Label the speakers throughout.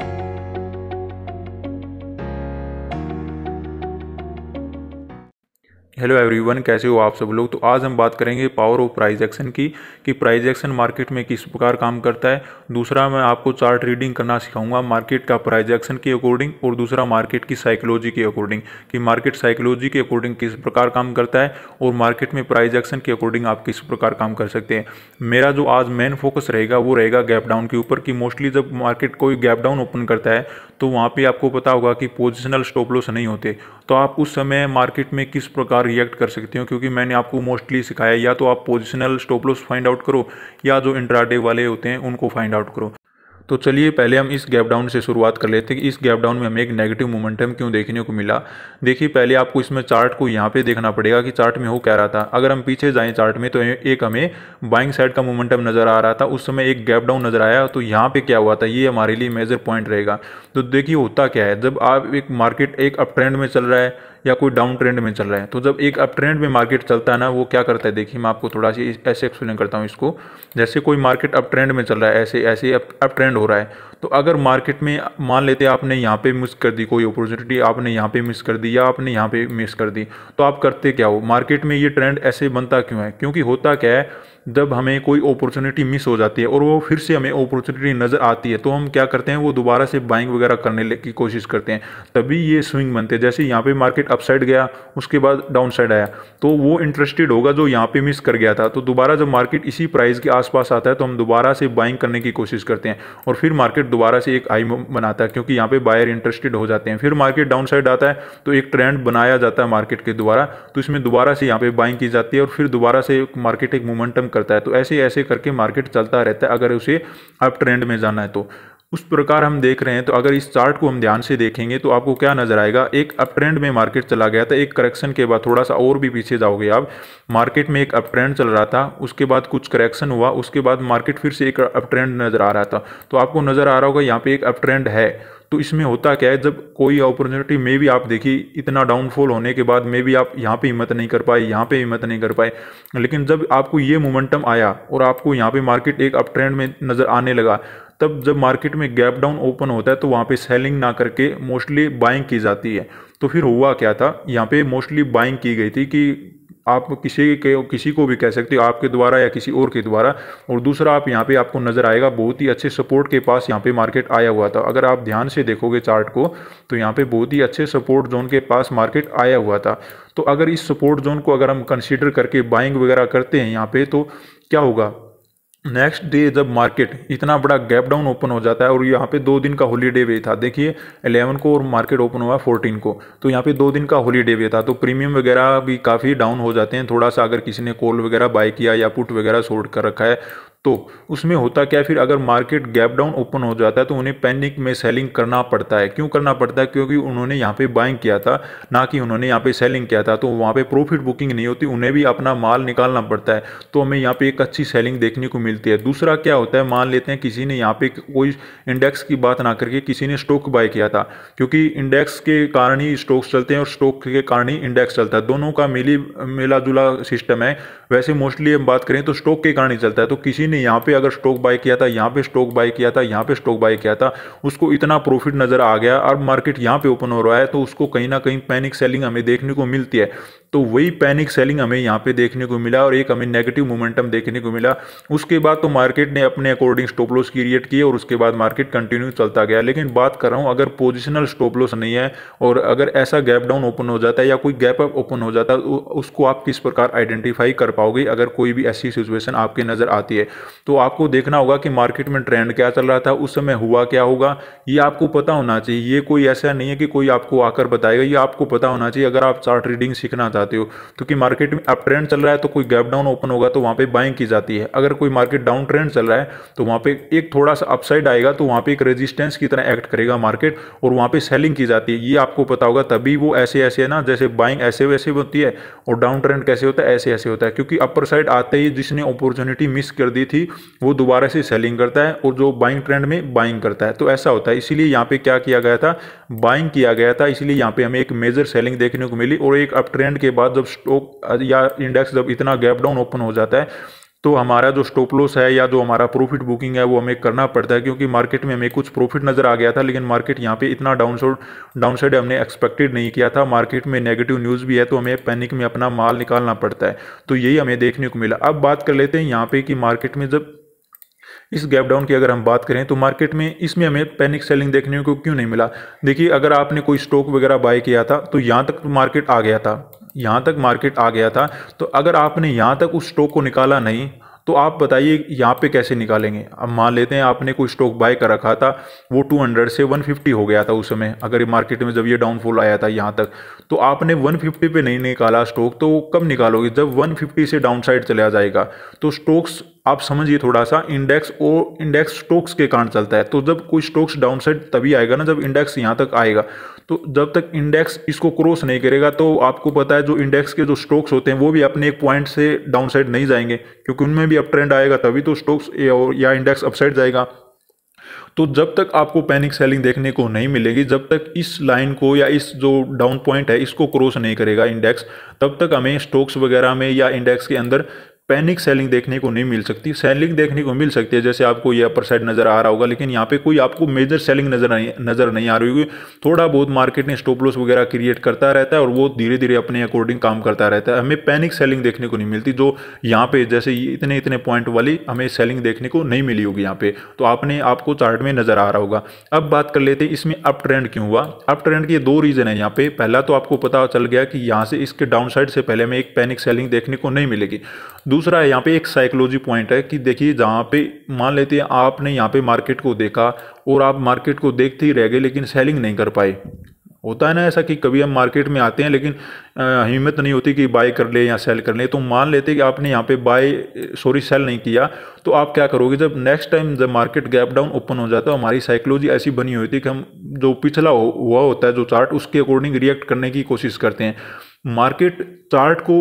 Speaker 1: you hello everyone कैसे हो आप सब लोग तो आज हम बात करेंगे पावर ऑफ प्राइज एक्शन की कि प्राइज एक्शन मार्केट में किस प्रकार काम करता है दूसरा मैं आपको चार्ट रीडिंग करना सिखाऊंगा मार्केट का प्राइज एक्शन के अकॉर्डिंग और दूसरा मार्केट की साइकोलॉजी के अकॉर्डिंग कि मार्केट साइकोलॉजी के अकॉर्डिंग किस प्रकार काम करता है और मार्केट में प्राइज एक्शन के अकॉर्डिंग आप किस प्रकार काम कर सकते हैं मेरा जो आज मेन फोकस रहेगा वो रहेगा गैप डाउन के ऊपर कि मोस्टली जब मार्केट कोई गैप डाउन ओपन करता है तो वहाँ पे आपको पता होगा कि पोजिशनल स्टॉप लॉस नहीं होते तो आप उस समय मार्केट में किस प्रकार रिएक्ट कर सकते हो क्योंकि मैंने आपको मोस्टली सिखाया या तो आप positional stop loss find out करो या जो इंट्राडे वाले होते हैं उनको फाइंड आउट करो तो चलिए पहले हम इस गैप डाउन से शुरुआत कर लेते हैं कि इस गैप डाउन में हमें एक नेगेटिव मोमेंटम क्यों देखने को मिला देखिए पहले आपको इसमें चार्ट को यहाँ पे देखना पड़ेगा कि चार्ट में हो क्या रहा था अगर हम पीछे जाएं चार्ट में तो एक हमें बाइंग साइड का मोमेंटम नज़र आ रहा था उस समय एक गैप डाउन नज़र आया तो यहाँ पर क्या हुआ था ये हमारे लिए मेजर पॉइंट रहेगा तो देखिए होता क्या है जब आप एक मार्केट एक अप ट्रेंड में चल रहा है या कोई डाउन ट्रेंड में चल रहा है तो जब एक अप ट्रेंड में मार्केट चलता है ना वो क्या करता है देखिए मैं आपको थोड़ा सी ऐसे एक्सप्लेन करता हूँ इसको जैसे कोई मार्केट अप ट्रेंड में चल रहा है ऐसे ऐसे अप, अप ट्रेंड हो रहा है तो अगर मार्केट में मान लेते आपने यहाँ पे मिस कर दी कोई अपॉर्चुनिटी आपने यहाँ पे मिस कर दी या आपने यहाँ पे मिस कर दी तो आप करते क्या हो मार्केट में ये ट्रेंड ऐसे बनता क्यों है क्योंकि होता क्या है जब हमें कोई अपॉर्चुनिटी मिस हो जाती है और वो फिर से हमें अपॉर्चुनिटी नज़र आती है तो हम क्या करते हैं वो दोबारा से बाइंग वगैरह करने की कोशिश करते हैं तभी ये स्विंग बनते हैं जैसे यहाँ पे मार्केट अपसाइड गया उसके बाद डाउन साइड आया तो वो इंटरेस्टेड होगा जो यहाँ पे मिस कर गया था तो दोबारा जब मार्केट इसी प्राइस के आसपास आता है तो हम दोबारा से बाइंग करने की कोशिश करते हैं और फिर मार्केट मार्केट दोबारा से एक आई बनाता है क्योंकि यहाँ पे बायर इंटरेस्टेड हो जाते हैं फिर मार्केट डाउन साइड आता है तो एक ट्रेंड बनाया जाता है मार्केट के द्वारा तो इसमें दोबारा से यहाँ पे बाइंग की जाती है और फिर दोबारा से मार्केट एक मोमेंटम करता है तो ऐसे ऐसे करके मार्केट चलता रहता है अगर उसे आप ट्रेंड में जाना है तो उस प्रकार हम देख रहे हैं तो अगर इस चार्ट को हम ध्यान से देखेंगे तो आपको क्या नजर आएगा एक अप ट्रेंड में मार्केट चला गया था एक करेक्शन के बाद थोड़ा सा और भी पीछे जाओगे आप मार्केट में एक अप ट्रेंड चल रहा था उसके बाद कुछ करेक्शन हुआ उसके बाद मार्केट फिर से एक अप ट्रेंड नजर आ रहा था तो आपको नजर आ रहा होगा यहाँ पे एक अप ट्रेंड है तो इसमें होता क्या है जब कोई अपॉर्चुनिटी मे भी आप देखी इतना डाउनफॉल होने के बाद मे भी आप यहाँ पे हिम्मत नहीं कर पाए यहाँ पे हिम्मत नहीं कर पाए लेकिन जब आपको ये मोमेंटम आया और आपको यहाँ पे मार्केट एक अप ट्रेंड में नज़र आने लगा तब जब मार्केट में गैप डाउन ओपन होता है तो वहाँ पे सेलिंग ना करके मोस्टली बाइंग की जाती है तो फिर हुआ क्या था यहाँ पे मोस्टली बाइंग की गई थी कि आप किसी के किसी को भी कह सकते हो आपके द्वारा या किसी और के द्वारा और दूसरा आप यहाँ पे आपको नज़र आएगा बहुत ही अच्छे सपोर्ट के पास यहाँ पे मार्केट आया हुआ था अगर आप ध्यान से देखोगे चार्ट को तो यहाँ पे बहुत ही अच्छे सपोर्ट जोन के पास मार्केट आया हुआ था तो अगर इस सपोर्ट जोन को अगर हम कंसिडर करके बाइंग वगैरह करते हैं यहाँ पर तो क्या होगा नेक्स्ट डे जब मार्केट इतना बड़ा गैप डाउन ओपन हो जाता है और यहाँ पे दो दिन का हॉलीडे वे था देखिए एलेवन को और मार्केट ओपन हुआ फोर्टीन को तो यहाँ पे दो दिन का हॉलीडे वे था तो प्रीमियम वगैरह भी काफ़ी डाउन हो जाते हैं थोड़ा सा अगर किसी ने कॉल वगैरह बाय किया या पुट वगैरह शॉर्ट कर रखा है तो उसमें होता क्या फिर अगर मार्केट गैप डाउन ओपन हो जाता है तो उन्हें पैनिक में सेलिंग करना पड़ता है क्यों करना पड़ता है क्योंकि उन्होंने यहाँ पे बाइंग किया था ना कि उन्होंने यहाँ पे सेलिंग किया था तो वहाँ पे प्रॉफिट बुकिंग नहीं होती उन्हें भी अपना माल निकालना पड़ता है तो हमें यहाँ पर एक अच्छी सेलिंग देखने को मिलती है दूसरा क्या होता है मान लेते हैं किसी ने यहाँ पर कोई इंडेक्स की बात ना करके किसी ने स्टॉक बाय किया था क्योंकि इंडेक्स के कारण ही स्टॉक्स चलते हैं और स्टॉक के कारण ही इंडेक्स चलता है दोनों का मिली मिला जुला सिस्टम है वैसे मोस्टली हम बात करें तो स्टॉक के कारण ही चलता है तो किसी ने ने यहाँ पे अगर स्टॉक बाय किया था यहाँ पे स्टॉक बाय किया था यहाँ पे स्टॉक बाय किया था उसको इतना प्रॉफिट नजर आ गया और मार्केट यहाँ पे ओपन हो रहा है तो उसको कहीं ना कहीं पैनिक सेलिंग हमें देखने को मिलती है तो वही पैनिक सेलिंग हमें यहाँ पे देखने को मिला और एक हमें नेगेटिव मोमेंटम देखने को मिला उसके बाद तो मार्केट ने अपने अकॉर्डिंग स्टॉप लॉस क्रिएट किए और उसके बाद मार्केट कंटिन्यू चलता गया लेकिन बात कर रहा हूँ अगर पोजिशनल स्टॉप लॉस नहीं है और अगर ऐसा गैप डाउन ओपन हो जाता है या कोई गैप अप ओपन हो जाता है उसको आप किस प्रकार आइडेंटिफाई कर पाओगे अगर कोई भी ऐसी सिचुएशन आपके नज़र आती है तो आपको देखना होगा कि मार्केट में ट्रेंड क्या चल रहा था उस समय हुआ क्या होगा ये आपको पता होना चाहिए ये कोई ऐसा नहीं है कि कोई आपको आकर बताएगा ये आपको पता होना चाहिए अगर आप चार्ट रीडिंग सीखना चाहते चाहते हो क्योंकि तो मार्केट में अप ट्रेंड चल रहा है तो कोई गैप डाउन ओपन होगा तो वहाँ पे बाइंग की जाती है अगर कोई मार्केट डाउन ट्रेंड चल रहा है तो वहाँ पे एक थोड़ा सा अपसाइड आएगा तो वहाँ पे एक रेजिस्टेंस की तरह एक्ट करेगा मार्केट और वहाँ पे सेलिंग की जाती है ये आपको पता होगा तभी वो ऐसे ऐसे है ना जैसे बाइंग ऐसे वैसे होती है और डाउन ट्रेंड कैसे होता है ऐसे ऐसे होता है क्योंकि अपर साइड आते ही जिसने अपॉर्चुनिटी मिस कर दी थी वो दोबारा से सेलिंग करता है और जो बाइंग ट्रेंड में बाइंग करता है तो ऐसा होता है इसीलिए यहाँ पे क्या किया गया था बाइंग किया गया था इसलिए यहाँ पे हमें एक मेजर सेलिंग देखने को मिली और एक अप ट्रेंड के बाद जब स्टॉक या इंडेक्स जब इतना गैप डाउन ओपन हो जाता है तो हमारा जो स्टॉप लॉस है या जो हमारा प्रॉफिट बुकिंग है वो हमें करना पड़ता है क्योंकि मार्केट में हमें कुछ प्रॉफिट नज़र आ गया था लेकिन मार्केट यहाँ पे इतना डाउन डाउनसाइड हमने एक्सपेक्टेड नहीं किया था मार्केट में नेगेटिव न्यूज़ भी है तो हमें पैनिक में अपना माल निकालना पड़ता है तो यही हमें देखने को मिला अब बात कर लेते हैं यहाँ पर कि मार्केट में जब इस गैप डाउन की अगर हम बात करें तो मार्केट में इसमें हमें पैनिक सेलिंग देखने को क्यों नहीं मिला देखिए अगर आपने कोई स्टॉक वगैरह बाय किया था तो यहाँ तक मार्केट आ गया था यहाँ तक मार्केट आ गया था तो अगर आपने यहाँ तक उस स्टॉक को निकाला नहीं तो आप बताइए यहाँ पे कैसे निकालेंगे अब मान लेते हैं आपने कोई स्टॉक बाय कर रखा था वो 200 से 150 हो गया था उस समय अगर मार्केट में जब ये डाउनफॉल आया था यहाँ तक तो आपने 150 पे नहीं निकाला स्टॉक तो कब निकालोगे जब 150 से डाउन साइड चला जाएगा तो स्टॉक्स आप समझिए थोड़ा सा इंडेक्स और इंडेक्स स्टॉक्स के कारण चलता है तो जब कोई स्टॉक्स डाउन साइड तभी आएगा ना जब इंडेक्स यहाँ तक आएगा तो जब तक इंडेक्स इसको क्रॉस नहीं करेगा तो आपको पता है जो इंडेक्स के जो स्टॉक्स होते हैं वो भी अपने एक पॉइंट से डाउन साइड नहीं जाएंगे क्योंकि उनमें भी अप ट्रेंड आएगा तभी तो स्टॉक्स या इंडेक्स अपसाइड जाएगा तो जब तक आपको पैनिक सेलिंग देखने को नहीं मिलेगी जब तक इस लाइन को या इस जो डाउन पॉइंट है इसको क्रॉस नहीं करेगा इंडेक्स तब तक हमें स्टॉक्स वगैरह में या इंडेक्स के अंदर पैनिक सेलिंग देखने को नहीं मिल सकती सेलिंग देखने को मिल सकती है जैसे आपको ये अपर साइड नज़र आ रहा होगा लेकिन यहाँ पे कोई आपको मेजर सेलिंग नज़र नहीं नज़र नहीं आ रही होगी थोड़ा बहुत मार्केट ने स्टॉप लॉस वगैरह क्रिएट करता रहता है और वो धीरे धीरे अपने अकॉर्डिंग काम करता रहता है हमें पैनिक सेलिंग देखने को नहीं मिलती जो यहाँ पे जैसे इतने इतने पॉइंट वाली हमें सेलिंग देखने को नहीं मिली होगी यहाँ पे तो आपने आपको चार्ट में नज़र आ रहा होगा अब बात कर लेते हैं इसमें अप ट्रेंड क्यों हुआ अप ट्रेंड के दो रीज़न है यहाँ पे पहला तो आपको पता चल गया कि यहाँ से इसके डाउन साइड से पहले हमें एक पैनिक सेलिंग देखने को नहीं मिलेगी दूसरा है यहाँ पे एक साइकोलॉजी पॉइंट है कि देखिए जहाँ पे मान लेते हैं आपने यहाँ पे मार्केट को देखा और आप मार्केट को देखते ही रह गए लेकिन सेलिंग नहीं कर पाए होता है ना ऐसा कि कभी हम मार्केट में आते हैं लेकिन हिम्मत नहीं होती कि बाय कर ले या सेल कर ले तो मान लेते कि आपने यहाँ पे बाय सॉरी सेल नहीं किया तो आप क्या करोगे जब नेक्स्ट टाइम जब मार्केट गैप डाउन ओपन हो जाता है हमारी साइकोलॉजी ऐसी बनी हुई थी कि हम जो पिछला हुआ होता है जो चार्ट उसके अकॉर्डिंग रिएक्ट करने की कोशिश करते हैं मार्केट चार्ट को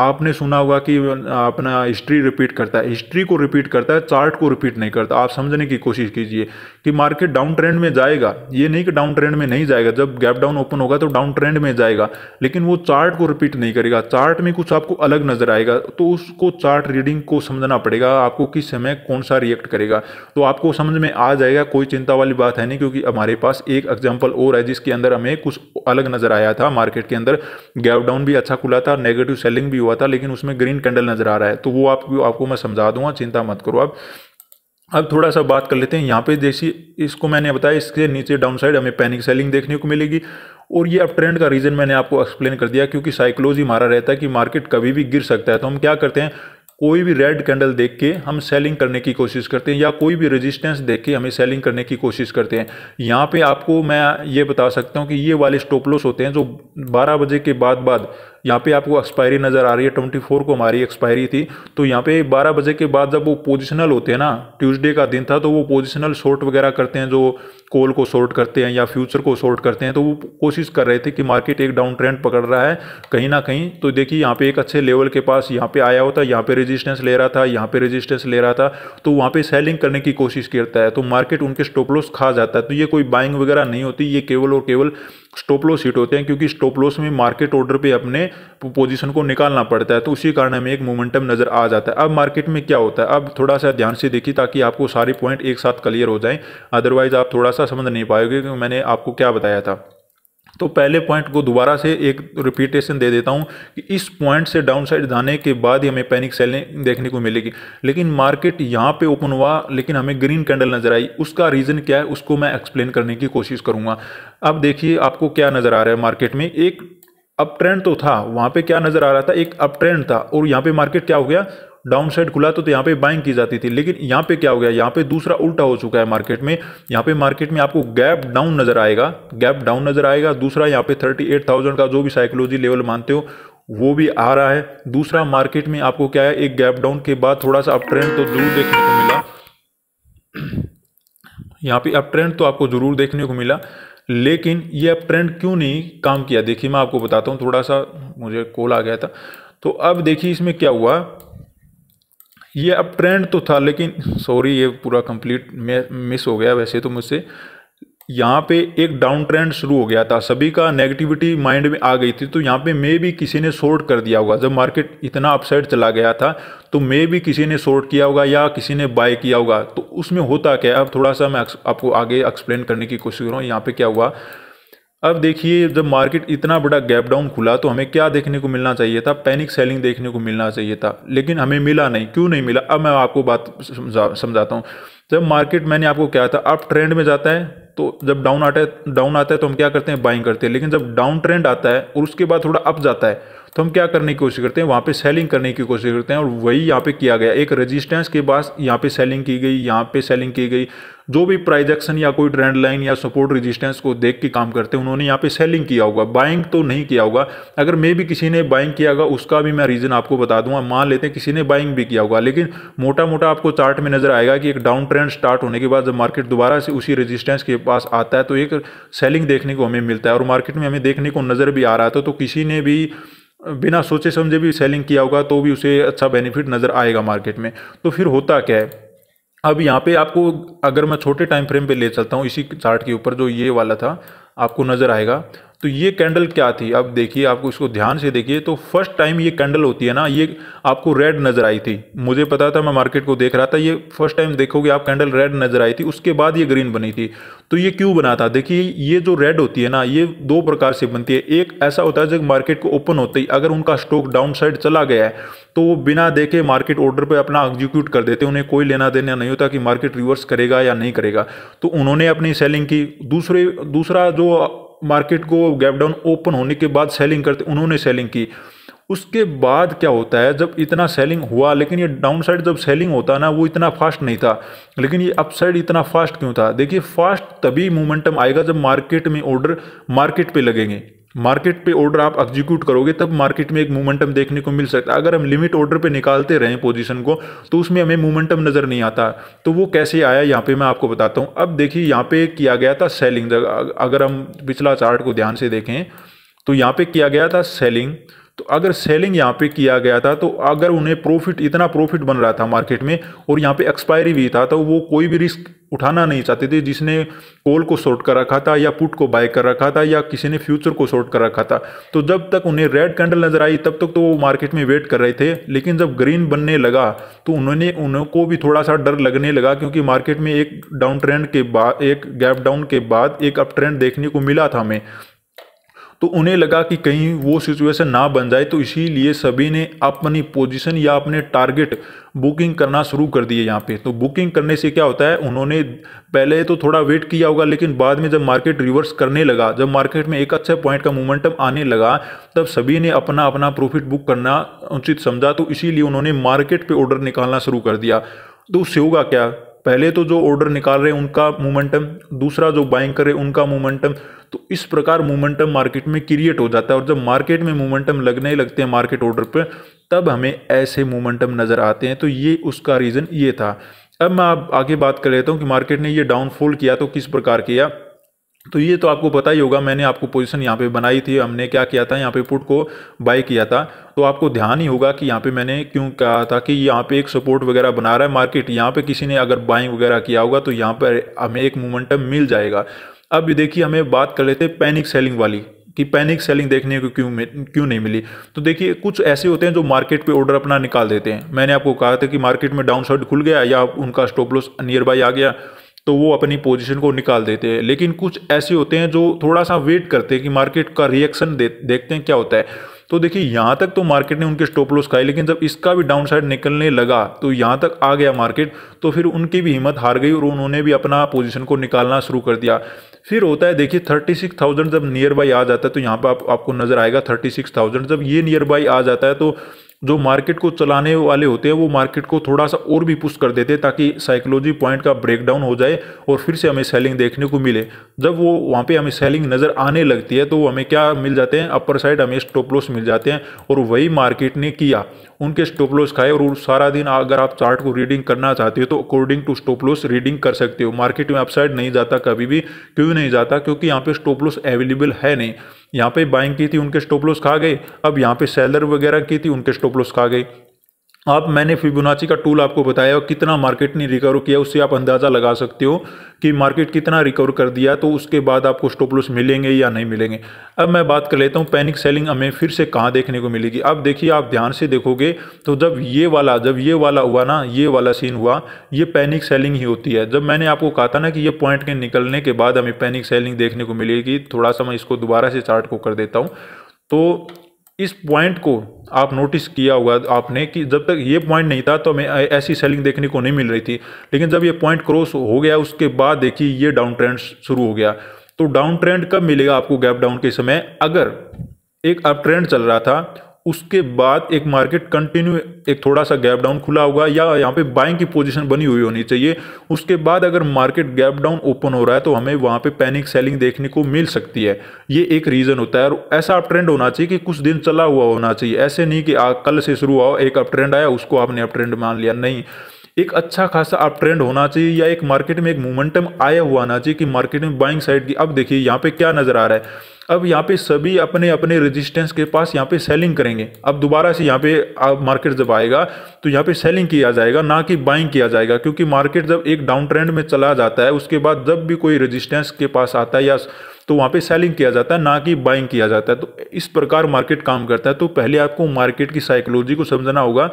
Speaker 1: आपने सुना होगा कि अपना हिस्ट्री रिपीट करता है हिस्ट्री को रिपीट करता है चार्ट को रिपीट नहीं करता आप समझने की कोशिश कीजिए कि मार्केट डाउन ट्रेंड में जाएगा ये नहीं कि डाउन ट्रेंड में नहीं जाएगा जब गैप डाउन ओपन होगा तो डाउन ट्रेंड में जाएगा लेकिन वो चार्ट को रिपीट नहीं करेगा चार्ट में कुछ आपको अलग नज़र आएगा तो उसको चार्ट रीडिंग को समझना पड़ेगा आपको किस समय कौन सा रिएक्ट करेगा तो आपको समझ में आ जाएगा कोई चिंता वाली बात है नहीं क्योंकि हमारे पास एक एग्जाम्पल और है जिसके अंदर हमें कुछ अलग नज़र आया था मार्केट के अंदर गैप डाउन भी अच्छा खुला था नेगेटिव सेलिंग भी हुआ था लेकिन उसमें ग्रीन कैंडल नजर आ रहा है तो वो आप, आपको मैं समझा दूंगा चिंता मत करो आप अब थोड़ा सा बात कर लेते हैं यहाँ पे जैसी इसको मैंने बताया इसके नीचे डाउनसाइड हमें पैनिक सेलिंग देखने को मिलेगी और ये अब ट्रेंड का रीज़न मैंने आपको एक्सप्लेन कर दिया क्योंकि साइकोलॉजी मारा रहता है कि मार्केट कभी भी गिर सकता है तो हम क्या करते हैं कोई भी रेड कैंडल देख के हम सेलिंग करने की कोशिश करते हैं या कोई भी रेजिस्टेंस देख के हमें सेलिंग करने की कोशिश करते हैं यहाँ पे आपको मैं ये बता सकता हूँ कि ये वाले स्टॉप लॉस होते हैं जो 12 बजे के बाद बाद यहाँ पे आपको एक्सपायरी नज़र आ रही है ट्वेंटी फोर को हमारी एक्सपायरी थी तो यहाँ पे बारह बजे के बाद जब वो पोजिशनल होते हैं ना ट्यूसडे का दिन था तो वो पोजिशनल शॉर्ट वगैरह करते हैं जो कॉल को शॉर्ट करते हैं या फ्यूचर को शॉर्ट करते हैं तो वो कोशिश कर रहे थे कि मार्केट एक डाउन ट्रेंड पकड़ रहा है कहीं ना कहीं तो देखिए यहाँ पे एक अच्छे लेवल के पास यहाँ पे आया होता यहाँ पे रेजिस्टेंस ले रहा था यहाँ पे रेजिस्टेंस ले रहा था तो वहाँ पे सेलिंग करने की कोशिश करता है तो मार्केट उनके स्टोपलोस खा जाता है तो ये कोई बाइंग वगैरह नहीं होती ये केवल और केवल स्टॉप लॉस हिट होते हैं क्योंकि स्टॉप लॉस में मार्केट ऑर्डर पे अपने पोजीशन को निकालना पड़ता है तो उसी कारण हमें एक मोमेंटम नज़र आ जाता है अब मार्केट में क्या होता है अब थोड़ा सा ध्यान से देखिए ताकि आपको सारे पॉइंट एक साथ क्लियर हो जाएं अदरवाइज़ आप थोड़ा सा समझ नहीं पाएंगे कि मैंने आपको क्या बताया था तो पहले पॉइंट को दोबारा से एक रिपीटेशन दे देता हूं कि इस पॉइंट से डाउन साइड जाने के बाद ही हमें पैनिक सेलिंग देखने को मिलेगी लेकिन मार्केट यहाँ पे ओपन हुआ लेकिन हमें ग्रीन कैंडल नज़र आई उसका रीज़न क्या है उसको मैं एक्सप्लेन करने की कोशिश करूंगा अब देखिए आपको क्या नज़र आ रहा है मार्केट में एक अप ट्रेंड तो था वहां पे क्या नज़र आ रहा था एक अप ट्रेंड था और यहाँ पे मार्केट क्या हो गया डाउन साइड खुला तो, तो यहाँ पे बाइंग की जाती थी लेकिन यहाँ पे क्या हो गया यहाँ पे दूसरा उल्टा हो चुका है मार्केट में यहाँ पे मार्केट में आपको गैप डाउन नजर आएगा गैप डाउन नजर आएगा दूसरा यहाँ पे थर्टी का जो भी साइकोलॉजी लेवल मानते हो वो भी आ रहा है दूसरा मार्केट में आपको क्या है एक गैप डाउन के बाद थोड़ा सा अप ट्रेंड तो जरूर देखने को मिला यहाँ पे अप ट्रेंड तो आपको जरूर देखने को मिला लेकिन ये अप ट्रेंड क्यों नहीं काम किया देखिए मैं आपको बताता हूँ थोड़ा सा मुझे कॉल आ गया था तो अब देखिए इसमें क्या हुआ ये अब ट्रेंड तो था लेकिन सॉरी ये पूरा कंप्लीट मिस हो गया वैसे तो मुझसे यहाँ पे एक डाउन ट्रेंड शुरू हो गया था सभी का नेगेटिविटी माइंड में आ गई थी तो यहाँ पे मे भी किसी ने शॉर्ट कर दिया होगा जब मार्केट इतना अपसाइड चला गया था तो मे भी किसी ने शॉर्ट किया होगा या किसी ने बाय किया होगा तो उसमें होता क्या अब थोड़ा सा मैं आपको आगे एक्सप्लेन करने की कोशिश कर रहा हूँ यहाँ पे क्या हुआ अब देखिए जब मार्केट इतना बड़ा गैप डाउन खुला तो हमें क्या देखने को मिलना चाहिए था पैनिक सेलिंग देखने को मिलना चाहिए था लेकिन हमें मिला नहीं क्यों नहीं मिला अब मैं आपको बात समझाता हूँ जब मार्केट मैंने आपको क्या था अब ट्रेंड में जाता है तो जब डाउन आता है डाउन आता है तो हम क्या करते हैं बाइंग करते हैं लेकिन जब डाउन ट्रेंड आता है और उसके बाद थोड़ा अप जाता है तो हम क्या करने की कोशिश करते हैं वहाँ पे सेलिंग करने की कोशिश करते हैं और वही यहाँ पे किया गया एक रेजिस्टेंस के बाद यहाँ पे सेलिंग की गई यहाँ पे सेलिंग की गई जो भी प्राइजेक्शन या कोई ट्रेंड लाइन या सपोर्ट रेजिस्टेंस को देख के काम करते हैं उन्होंने यहाँ पे सेलिंग किया होगा बाइंग तो नहीं किया होगा अगर मे भी किसी ने बाइंग किया होगा उसका भी मैं रीज़न आपको बता दूंगा मान लेते हैं किसी ने बाइंग भी किया होगा लेकिन मोटा मोटा आपको चार्ट में नजर आएगा कि एक डाउन ट्रेंड स्टार्ट होने के बाद जब मार्केट दोबारा से उसी रजिस्टेंस के पास आता है तो एक सेलिंग देखने को हमें मिलता है और मार्केट में हमें देखने को नज़र भी आ रहा था तो, तो किसी ने भी बिना सोचे समझे भी सेलिंग किया होगा तो भी उसे अच्छा बेनिफिट नज़र आएगा मार्केट में तो फिर होता क्या है अब यहाँ पे आपको अगर मैं छोटे टाइम फ्रेम पे ले चलता हूँ इसी चार्ट के ऊपर जो ये वाला था आपको नज़र आएगा तो ये कैंडल क्या थी अब देखिए आपको इसको ध्यान से देखिए तो फर्स्ट टाइम ये कैंडल होती है ना ये आपको रेड नज़र आई थी मुझे पता था मैं मार्केट को देख रहा था ये फर्स्ट टाइम देखोगे आप कैंडल रेड नज़र आई थी उसके बाद ये ग्रीन बनी थी तो ये क्यों बना था देखिए ये जो रेड होती है ना ये दो प्रकार से बनती है एक ऐसा होता है जब मार्केट को ओपन होते ही अगर उनका स्टॉक डाउन साइड चला गया है तो वो बिना देखे मार्केट ऑर्डर पर अपना एग्जीक्यूट कर देते उन्हें कोई लेना देना नहीं होता कि मार्केट रिवर्स करेगा या नहीं करेगा तो उन्होंने अपनी सेलिंग की दूसरे दूसरा जो मार्केट को गैप डाउन ओपन होने के बाद सेलिंग करते उन्होंने सेलिंग की उसके बाद क्या होता है जब इतना सेलिंग हुआ लेकिन ये डाउन साइड जब सेलिंग होता ना वो इतना फास्ट नहीं था लेकिन ये अप साइड इतना फास्ट क्यों था देखिए फास्ट तभी मोमेंटम आएगा जब मार्केट में ऑर्डर मार्केट पे लगेंगे मार्केट पे ऑर्डर आप एग्जीक्यूट करोगे तब मार्केट में एक मोमेंटम देखने को मिल सकता है अगर हम लिमिट ऑर्डर पे निकालते रहे पोजीशन को तो उसमें हमें मोमेंटम नज़र नहीं आता तो वो कैसे आया यहाँ पे मैं आपको बताता हूँ अब देखिए यहाँ पे किया गया था सेलिंग अगर हम पिछला चार्ट को ध्यान से देखें तो यहाँ पे किया गया था सेलिंग तो अगर सेलिंग यहाँ पे किया गया था तो अगर उन्हें प्रॉफिट इतना प्रॉफिट बन रहा था मार्केट में और यहाँ पे एक्सपायरी भी था तो वो कोई भी रिस्क उठाना नहीं चाहते थे जिसने कॉल को शॉर्ट कर रखा था या पुट को बाय कर रखा था या किसी ने फ्यूचर को शॉर्ट कर रखा था तो जब तक उन्हें रेड कैंडल नजर आई तब तक तो वो मार्केट में वेट कर रहे थे लेकिन जब ग्रीन बनने लगा तो उन्होंने उनको भी थोड़ा सा डर लगने लगा क्योंकि मार्केट में एक डाउन ट्रेंड के बाद एक गैप डाउन के बाद एक अप ट्रेंड देखने को मिला था हमें तो उन्हें लगा कि कहीं वो सिचुएशन ना बन जाए तो इसीलिए सभी ने अपनी पोजीशन या अपने टारगेट बुकिंग करना शुरू कर दिए यहाँ पे तो बुकिंग करने से क्या होता है उन्होंने पहले तो थोड़ा वेट किया होगा लेकिन बाद में जब मार्केट रिवर्स करने लगा जब मार्केट में एक अच्छे पॉइंट का मोमेंटम आने लगा तब सभी ने अपना अपना प्रॉफिट बुक करना उचित समझा तो इसीलिए उन्होंने मार्केट पर ऑर्डर निकालना शुरू कर दिया तो उससे होगा क्या पहले तो जो ऑर्डर निकाल रहे हैं उनका मोमेंटम दूसरा जो बाइंग कर रहे हैं उनका मोमेंटम तो इस प्रकार मोमेंटम मार्केट में क्रिएट हो जाता है और जब मार्केट में मोमेंटम लगने लगते हैं मार्केट ऑर्डर पर तब हमें ऐसे मोमेंटम नज़र आते हैं तो ये उसका रीज़न ये था अब मैं आप आगे बात कर लेता हूँ कि मार्केट ने ये डाउनफॉल किया तो किस प्रकार किया तो ये तो आपको पता ही होगा मैंने आपको पोजीशन यहाँ पे बनाई थी हमने क्या किया था यहाँ पे पुट को बाई किया था तो आपको ध्यान ही होगा कि यहाँ पे मैंने क्यों कहा था कि यहाँ पे एक सपोर्ट वगैरह बना रहा है मार्केट यहाँ पे किसी ने अगर बाइंग वगैरह किया होगा तो यहाँ पर हमें एक मोमेंटम मिल जाएगा अब देखिए हमें बात कर लेते हैं पैनिक सेलिंग वाली कि पैनिक सेलिंग देखने को क्यों क्यों नहीं मिली तो देखिए कुछ ऐसे होते हैं जो मार्केट पे ऑर्डर अपना निकाल देते हैं मैंने आपको कहा था कि मार्केट में डाउन साइड खुल गया या उनका स्टॉप लॉस नियर बाई आ गया तो वो अपनी पोजीशन को निकाल देते हैं लेकिन कुछ ऐसे होते हैं जो थोड़ा सा वेट करते हैं कि मार्केट का रिएक्शन दे, देखते हैं क्या होता है तो देखिए यहाँ तक तो मार्केट ने उनके स्टॉप लॉस खाए लेकिन जब इसका भी डाउन साइड निकलने लगा तो यहाँ तक आ गया मार्केट तो फिर उनकी भी हिम्मत हार गई और उन्होंने भी अपना पोजिशन को निकालना शुरू कर दिया फिर होता है देखिए थर्टी सिक्स थाउजेंड जब नियर बाई आ जाता है तो यहाँ पर आप, आपको नजर आएगा थर्टी सिक्स थाउजेंड जब ये नियर बाई आ जाता है तो जो मार्केट को चलाने वाले होते हैं वो मार्केट को थोड़ा सा और भी पुश कर देते हैं ताकि साइकोलॉजी पॉइंट का ब्रेकडाउन हो जाए और फिर से हमें सेलिंग देखने को मिले जब वो वहाँ पे हमें सेलिंग नज़र आने लगती है तो हमें क्या मिल जाते हैं अपर साइड हमें स्टॉप लॉस मिल जाते हैं और वही मार्केट ने किया उनके स्टॉप लॉस खाए और सारा दिन अगर आप चार्ट को रीडिंग करना चाहते हो तो according to stop loss reading कर सकते हो मार्केट में अपसाइड नहीं जाता कभी भी क्यों नहीं जाता क्योंकि यहाँ पर स्टॉप लॉस अवेलेबल है नहीं यहाँ पे बाइंग की थी उनके स्टॉप लॉस खा गए अब यहाँ पे सेलर वगैरह की थी उनके स्टॉप लॉस खा गए अब मैंने फिबोनाची का टूल आपको बताया और कितना मार्केट ने रिकवर किया उससे आप अंदाज़ा लगा सकते हो कि मार्केट कितना रिकवर कर दिया तो उसके बाद आपको स्टॉप लॉस मिलेंगे या नहीं मिलेंगे अब मैं बात कर लेता हूँ पैनिक सेलिंग हमें फिर से कहाँ देखने को मिलेगी अब देखिए आप ध्यान से देखोगे तो जब ये वाला जब ये वाला हुआ ना ये वाला सीन हुआ ये पैनिक सेलिंग ही होती है जब मैंने आपको कहा था ना कि ये पॉइंट के निकलने के बाद हमें पैनिक सेलिंग देखने को मिलेगी थोड़ा सा मैं इसको दोबारा से चार्ट को कर देता हूँ तो इस पॉइंट को आप नोटिस किया होगा आपने कि जब तक ये पॉइंट नहीं था तो हमें ऐसी सेलिंग देखने को नहीं मिल रही थी लेकिन जब ये पॉइंट क्रॉस हो गया उसके बाद देखिए ये डाउन ट्रेंड शुरू हो गया तो डाउन ट्रेंड कब मिलेगा आपको गैप डाउन के समय अगर एक अप ट्रेंड चल रहा था उसके बाद एक मार्केट कंटिन्यू एक थोड़ा सा गैप डाउन खुला होगा या यहाँ पे बाइंग की पोजीशन बनी हुई होनी चाहिए उसके बाद अगर मार्केट गैप डाउन ओपन हो रहा है तो हमें वहाँ पे पैनिक सेलिंग देखने को मिल सकती है ये एक रीज़न होता है और ऐसा अप ट्रेंड होना चाहिए कि कुछ दिन चला हुआ होना चाहिए ऐसे नहीं कि आ, कल से शुरू हुआ एक अप ट्रेंड आया उसको आपने अप ट्रेंड मान लिया नहीं एक अच्छा खासा आप ट्रेंड होना चाहिए या एक मार्केट में एक मोमेंटम आया हुआ आना चाहिए कि मार्केट में बाइंग साइड की अब देखिए यहाँ पर क्या नज़र आ रहा है अब यहाँ पे सभी अपने अपने रेजिस्टेंस के पास यहाँ पे सेलिंग करेंगे अब दोबारा से यहाँ पे आप मार्केट जब आएगा तो यहाँ पे सेलिंग किया जाएगा ना कि बाइंग किया जाएगा क्योंकि मार्केट जब एक डाउन ट्रेंड में चला जाता है उसके बाद जब भी कोई रेजिस्टेंस के पास आता है या तो वहाँ पे सेलिंग किया जाता है ना कि बाइंग किया जाता है तो इस प्रकार मार्केट काम करता है तो पहले आपको मार्केट की साइकोलॉजी को समझना होगा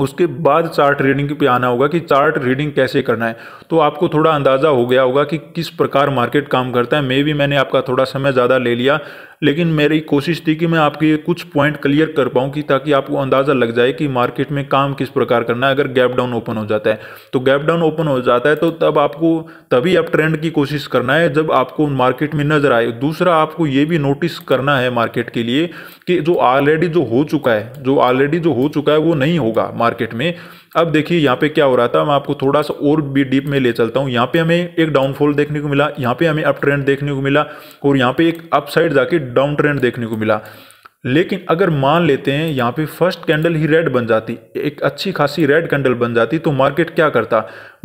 Speaker 1: उसके बाद चार्ट रीडिंग पे आना होगा कि चार्ट रीडिंग कैसे करना है तो आपको थोड़ा अंदाज़ा हो गया होगा कि किस प्रकार मार्केट काम करता है मे भी मैंने आपका थोड़ा समय ज़्यादा ले लिया लेकिन मेरी कोशिश थी कि मैं आपके ये कुछ पॉइंट क्लियर कर पाऊँ कि ताकि आपको अंदाज़ा लग जाए कि मार्केट में काम किस प्रकार करना है अगर गैप डाउन ओपन हो जाता है तो गैप डाउन ओपन हो जाता है तो तब आपको तभी आप ट्रेंड की कोशिश करना है जब आपको मार्केट में नज़र आए दूसरा आपको ये भी नोटिस करना है मार्केट के लिए कि जो ऑलरेडी जो हो चुका है जो ऑलरेडी जो हो चुका है वो नहीं होगा मार्केट में अब देखिए यहाँ पे क्या हो रहा था मैं आपको थोड़ा सा और भी डीप में ले चलता हूँ यहाँ पे हमें एक डाउनफॉल देखने को मिला यहाँ पे हमें अप ट्रेंड देखने को मिला और यहाँ पे एक अपसाइड जाके डाउन ट्रेंड देखने को मिला लेकिन अगर मान लेते हैं यहाँ पे फर्स्ट कैंडल ही रेड बन जाती एक अच्छी खासी रेड कैंडल बन जाती तो मार्केट क्या करता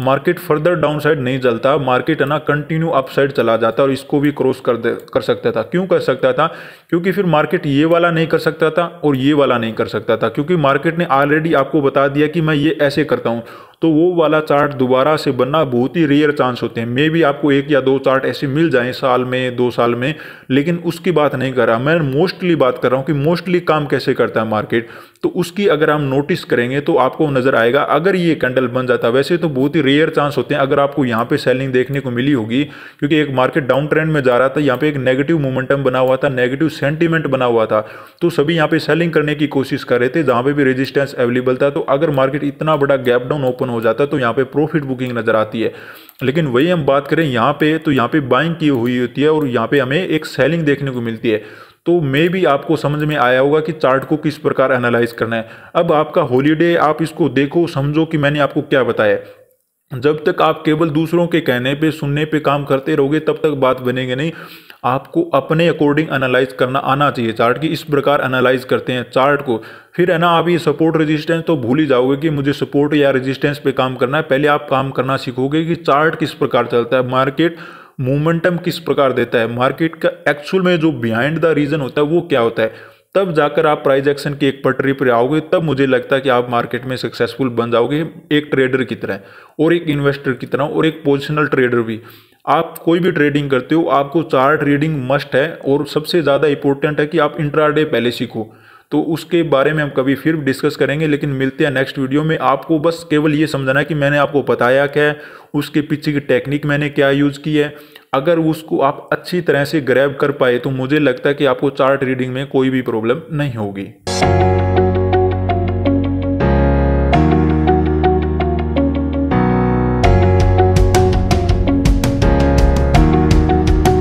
Speaker 1: मार्केट फर्दर डाउन साइड नहीं चलता मार्केट है ना कंटिन्यू अप साइड चला जाता और इसको भी क्रॉस कर दे कर सकता था क्यों कर सकता था क्योंकि फिर मार्केट ये वाला नहीं कर सकता था और ये वाला नहीं कर सकता था क्योंकि मार्केट ने ऑलरेडी आपको बता दिया कि मैं ये ऐसे करता हूँ तो वो वाला चार्ट दोबारा से बनना बहुत ही रेयर चांस होते हैं मे भी आपको एक या दो चार्ट ऐसे मिल जाएं साल में दो साल में लेकिन उसकी बात नहीं कर रहा मैं मोस्टली बात कर रहा हूँ कि मोस्टली काम कैसे करता है मार्केट तो उसकी अगर हम नोटिस करेंगे तो आपको नज़र आएगा अगर ये कैंडल बन जाता वैसे तो बहुत ही रेयर चांस होते हैं अगर आपको यहाँ पे सेलिंग देखने को मिली होगी क्योंकि एक मार्केट डाउन ट्रेंड में जा रहा था यहाँ पे एक नेगेटिव मोमेंटम बना हुआ था नेगेटिव सेंटीमेंट बना हुआ था तो सभी यहाँ पे सेलिंग करने की कोशिश कर रहे थे जहाँ पे भी रेजिस्टेंस अवेलेबल था तो अगर मार्केट इतना बड़ा गैप डाउन ओपन हो जाता तो यहाँ पे प्रॉफिट बुकिंग नज़र आती है लेकिन वही हम बात करें यहाँ पे तो यहाँ पे बाइंग की हुई होती है और यहाँ पे हमें एक सेलिंग देखने को मिलती है तो मे भी आपको समझ में आया होगा कि चार्ट को किस प्रकार एनालाइज करना है अब आपका हॉलीडे आप इसको देखो समझो कि मैंने आपको क्या बताया जब तक आप केवल दूसरों के कहने पे सुनने पे काम करते रहोगे तब तक बात बनेंगे नहीं आपको अपने अकॉर्डिंग एनालाइज करना आना चाहिए चार्ट की इस प्रकार एनालाइज करते हैं चार्ट को फिर है ना आप ये सपोर्ट रेजिस्टेंस तो भूल ही जाओगे कि मुझे सपोर्ट या रेजिस्टेंस पे काम करना है पहले आप काम करना सीखोगे कि चार्ट किस प्रकार चलता है मार्केट मोमेंटम किस प्रकार देता है मार्केट का एक्चुअल में जो बिहाइंड द रीजन होता है वो क्या होता है तब जाकर आप प्राइस एक्शन की एक पटरी पर आओगे तब मुझे लगता है कि आप मार्केट में सक्सेसफुल बन जाओगे एक ट्रेडर की तरह और एक इन्वेस्टर की तरह और एक पोजिशनल ट्रेडर भी आप कोई भी ट्रेडिंग करते हो आपको चार्ट रीडिंग मस्ट है और सबसे ज़्यादा इंपॉर्टेंट है कि आप इंट्राडे पहले सीखो तो उसके बारे में हम कभी फिर डिस्कस करेंगे लेकिन मिलते हैं नेक्स्ट वीडियो में आपको बस केवल ये समझना है कि मैंने आपको बताया क्या है उसके पीछे की टेक्निक मैंने क्या यूज़ की है अगर उसको आप अच्छी तरह से ग्रैब कर पाए तो मुझे लगता है कि आपको चार्ट रीडिंग में कोई भी प्रॉब्लम नहीं होगी